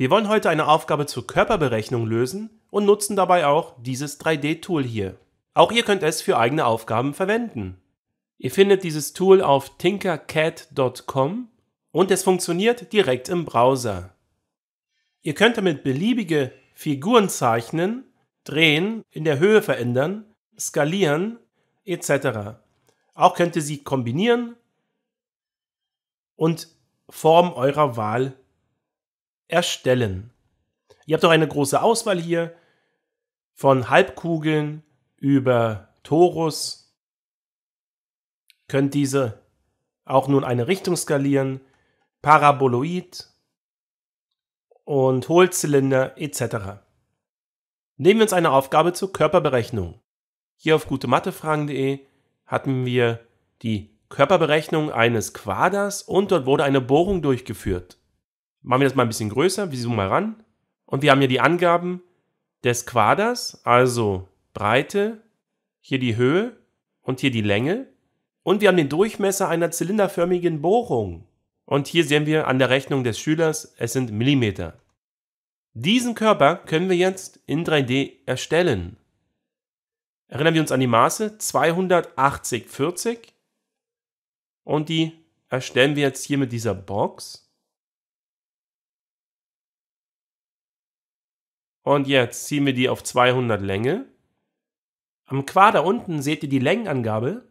Wir wollen heute eine Aufgabe zur Körperberechnung lösen und nutzen dabei auch dieses 3D-Tool hier. Auch ihr könnt es für eigene Aufgaben verwenden. Ihr findet dieses Tool auf tinkercad.com und es funktioniert direkt im Browser. Ihr könnt damit beliebige Figuren zeichnen, drehen, in der Höhe verändern, skalieren etc. Auch könnt ihr sie kombinieren und Form eurer Wahl erstellen. Ihr habt auch eine große Auswahl hier von Halbkugeln über Torus. Könnt diese auch nun eine Richtung skalieren, Paraboloid und Hohlzylinder etc. Nehmen wir uns eine Aufgabe zur Körperberechnung. Hier auf gutemathefragen.de hatten wir die Körperberechnung eines Quaders und dort wurde eine Bohrung durchgeführt machen wir das mal ein bisschen größer, wir zoomen mal ran. Und wir haben hier die Angaben des Quaders, also Breite, hier die Höhe und hier die Länge. Und wir haben den Durchmesser einer zylinderförmigen Bohrung. Und hier sehen wir an der Rechnung des Schülers, es sind Millimeter. Diesen Körper können wir jetzt in 3D erstellen. Erinnern wir uns an die Maße 280, 40. Und die erstellen wir jetzt hier mit dieser Box. Und jetzt ziehen wir die auf 200 Länge. Am Quader unten seht ihr die Längenangabe.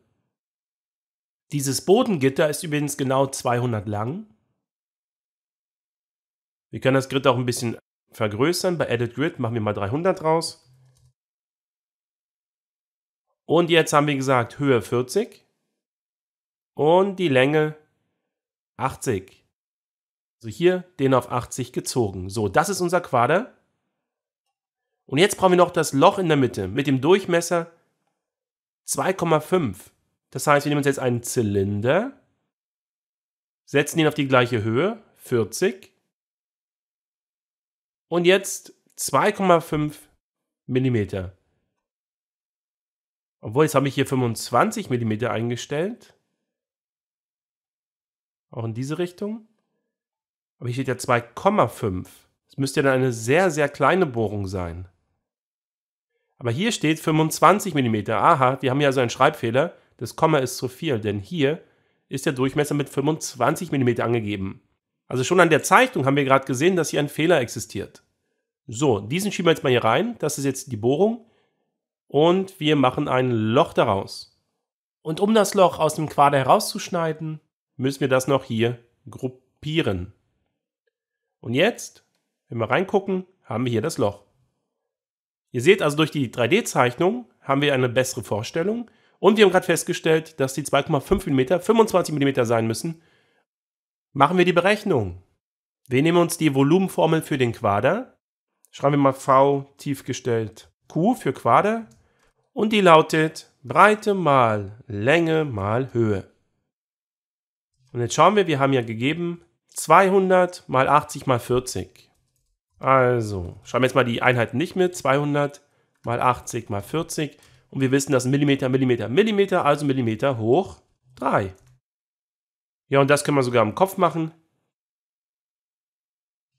Dieses Bodengitter ist übrigens genau 200 lang. Wir können das Grid auch ein bisschen vergrößern. Bei Edit Grid machen wir mal 300 raus. Und jetzt haben wir gesagt Höhe 40 und die Länge 80. Also hier den auf 80 gezogen. So, das ist unser Quader. Und jetzt brauchen wir noch das Loch in der Mitte mit dem Durchmesser 2,5. Das heißt, wir nehmen uns jetzt einen Zylinder, setzen ihn auf die gleiche Höhe, 40. Und jetzt 2,5 mm. Obwohl, jetzt habe ich hier 25 mm eingestellt. Auch in diese Richtung. Aber hier steht ja 2,5. Das müsste ja dann eine sehr, sehr kleine Bohrung sein. Aber hier steht 25 mm. Aha, wir haben ja so einen Schreibfehler. Das Komma ist zu viel, denn hier ist der Durchmesser mit 25 mm angegeben. Also schon an der Zeichnung haben wir gerade gesehen, dass hier ein Fehler existiert. So, diesen schieben wir jetzt mal hier rein. Das ist jetzt die Bohrung. Und wir machen ein Loch daraus. Und um das Loch aus dem Quader herauszuschneiden, müssen wir das noch hier gruppieren. Und jetzt, wenn wir reingucken, haben wir hier das Loch. Ihr seht also, durch die 3D-Zeichnung haben wir eine bessere Vorstellung. Und wir haben gerade festgestellt, dass die 2,5 mm 25 mm sein müssen. Machen wir die Berechnung. Wir nehmen uns die Volumenformel für den Quader. Schreiben wir mal V tiefgestellt Q für Quader. Und die lautet Breite mal Länge mal Höhe. Und jetzt schauen wir, wir haben ja gegeben 200 mal 80 mal 40. Also, schreiben wir jetzt mal die Einheiten nicht mit. 200 mal 80 mal 40. Und wir wissen, dass Millimeter, Millimeter, Millimeter, also Millimeter hoch 3. Ja, und das können wir sogar im Kopf machen.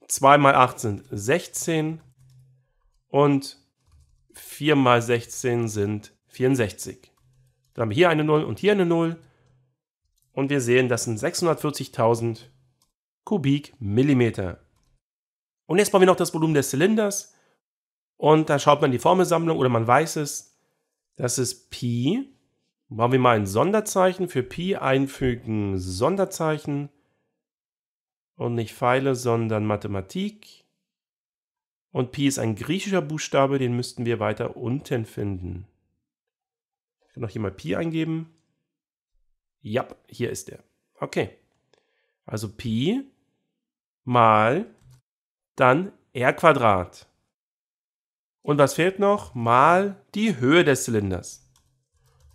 2 mal 8 sind 16 und 4 mal 16 sind 64. Dann haben wir hier eine 0 und hier eine 0. Und wir sehen, das sind 640.000 Kubikmillimeter. Und jetzt brauchen wir noch das Volumen des Zylinders. Und da schaut man die Formelsammlung oder man weiß es. Das ist Pi. Machen wir mal ein Sonderzeichen. Für Pi einfügen Sonderzeichen. Und nicht Pfeile, sondern Mathematik. Und Pi ist ein griechischer Buchstabe, den müssten wir weiter unten finden. Ich kann noch hier mal Pi eingeben. Ja, hier ist er. Okay. Also Pi mal dann r Quadrat. Und was fehlt noch? Mal die Höhe des Zylinders.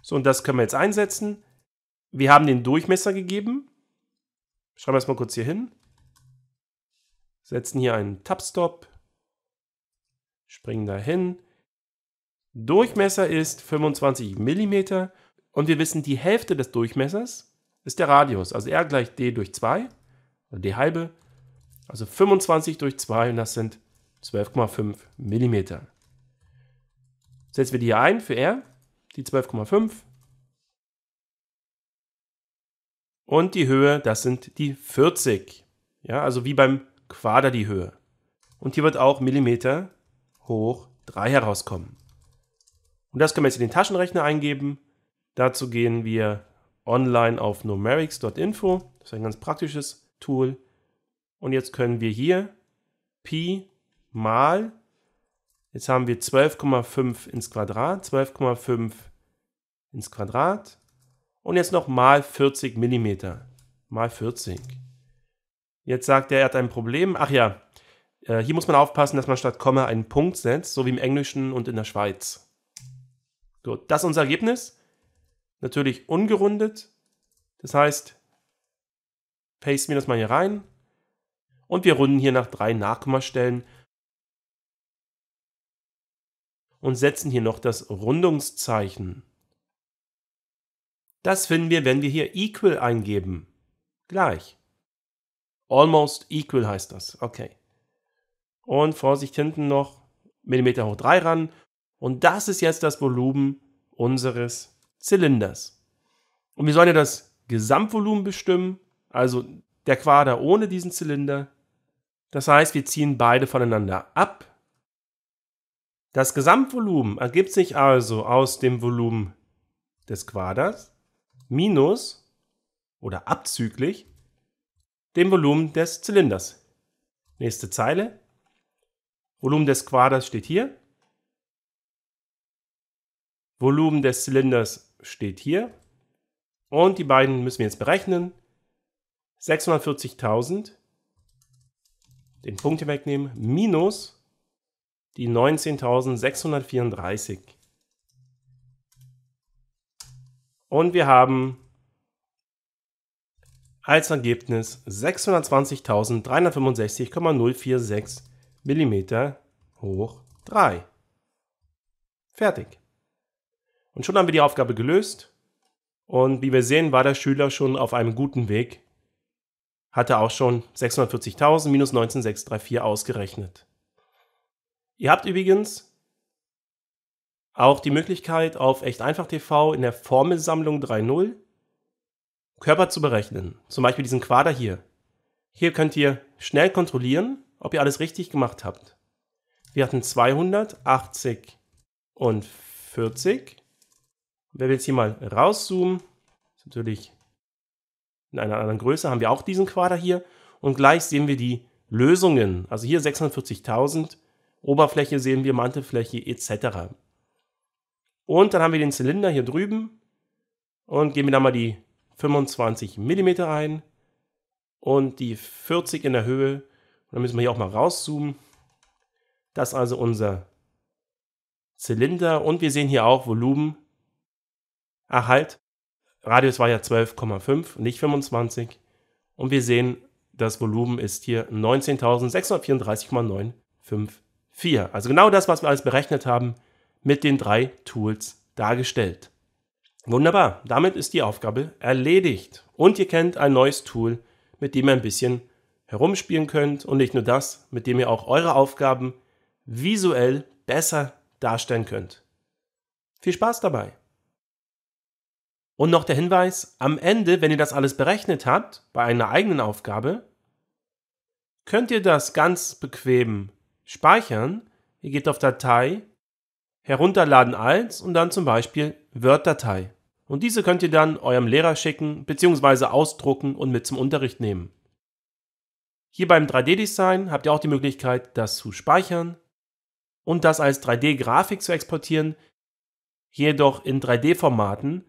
So, und das können wir jetzt einsetzen. Wir haben den Durchmesser gegeben. Schreiben wir es mal kurz hier hin. Setzen hier einen Tab-Stop. Springen dahin. Durchmesser ist 25 mm und wir wissen, die Hälfte des Durchmessers ist der Radius, also r gleich d durch 2, also d halbe. Also 25 durch 2 und das sind 12,5 mm. Setzen wir die hier ein für R, die 12,5. Und die Höhe, das sind die 40. Ja, also wie beim Quader die Höhe. Und hier wird auch Millimeter hoch 3 herauskommen. Und das können wir jetzt in den Taschenrechner eingeben. Dazu gehen wir online auf numerics.info. Das ist ein ganz praktisches Tool. Und jetzt können wir hier Pi mal, jetzt haben wir 12,5 ins Quadrat, 12,5 ins Quadrat und jetzt noch mal 40 mm, mal 40. Jetzt sagt er, er hat ein Problem. Ach ja, äh, hier muss man aufpassen, dass man statt Komma einen Punkt setzt, so wie im Englischen und in der Schweiz. Gut, das ist unser Ergebnis. Natürlich ungerundet. Das heißt, pasten wir das mal hier rein. Und wir runden hier nach drei Nachkommastellen und setzen hier noch das Rundungszeichen. Das finden wir, wenn wir hier equal eingeben. Gleich. Almost equal heißt das. Okay. Und Vorsicht hinten noch Millimeter hoch 3 ran. Und das ist jetzt das Volumen unseres Zylinders. Und wir sollen ja das Gesamtvolumen bestimmen, also der Quader ohne diesen Zylinder das heißt, wir ziehen beide voneinander ab. Das Gesamtvolumen ergibt sich also aus dem Volumen des Quaders minus oder abzüglich dem Volumen des Zylinders. Nächste Zeile. Volumen des Quaders steht hier. Volumen des Zylinders steht hier. Und die beiden müssen wir jetzt berechnen. 640.000 den Punkt hier wegnehmen, minus die 19.634. Und wir haben als Ergebnis 620.365,046 mm hoch 3. Fertig. Und schon haben wir die Aufgabe gelöst. Und wie wir sehen, war der Schüler schon auf einem guten Weg, hatte auch schon 640.000 minus 19,634 ausgerechnet. Ihr habt übrigens auch die Möglichkeit, auf Echt Einfach TV in der Formelsammlung 3.0 Körper zu berechnen. Zum Beispiel diesen Quader hier. Hier könnt ihr schnell kontrollieren, ob ihr alles richtig gemacht habt. Wir hatten 280 und 40. Wenn wir jetzt hier mal rauszoomen, ist natürlich in einer anderen Größe haben wir auch diesen Quader hier und gleich sehen wir die Lösungen. Also hier 46.000, Oberfläche sehen wir, Mantelfläche etc. Und dann haben wir den Zylinder hier drüben und geben wir da mal die 25 mm ein und die 40 in der Höhe. Und dann müssen wir hier auch mal rauszoomen. Das ist also unser Zylinder und wir sehen hier auch Volumen. Ach halt, Radius war ja 12,5, nicht 25. Und wir sehen, das Volumen ist hier 19.634,954. Also genau das, was wir alles berechnet haben, mit den drei Tools dargestellt. Wunderbar, damit ist die Aufgabe erledigt. Und ihr kennt ein neues Tool, mit dem ihr ein bisschen herumspielen könnt und nicht nur das, mit dem ihr auch eure Aufgaben visuell besser darstellen könnt. Viel Spaß dabei! Und noch der Hinweis, am Ende, wenn ihr das alles berechnet habt, bei einer eigenen Aufgabe, könnt ihr das ganz bequem speichern. Ihr geht auf Datei, herunterladen als und dann zum Beispiel Word-Datei. Und diese könnt ihr dann eurem Lehrer schicken bzw. ausdrucken und mit zum Unterricht nehmen. Hier beim 3D-Design habt ihr auch die Möglichkeit, das zu speichern und das als 3D-Grafik zu exportieren, jedoch in 3D-Formaten,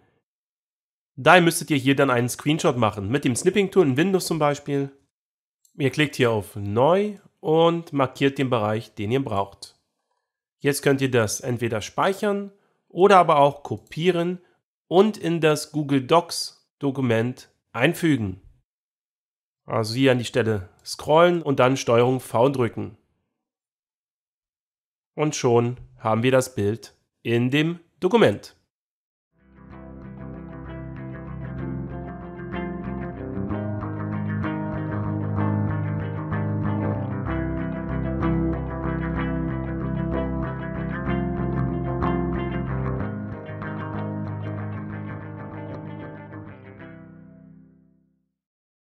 Daher müsstet ihr hier dann einen Screenshot machen. Mit dem Snipping-Tool in Windows zum Beispiel. Ihr klickt hier auf Neu und markiert den Bereich, den ihr braucht. Jetzt könnt ihr das entweder speichern oder aber auch kopieren und in das Google Docs Dokument einfügen. Also hier an die Stelle scrollen und dann STRG V drücken. Und schon haben wir das Bild in dem Dokument.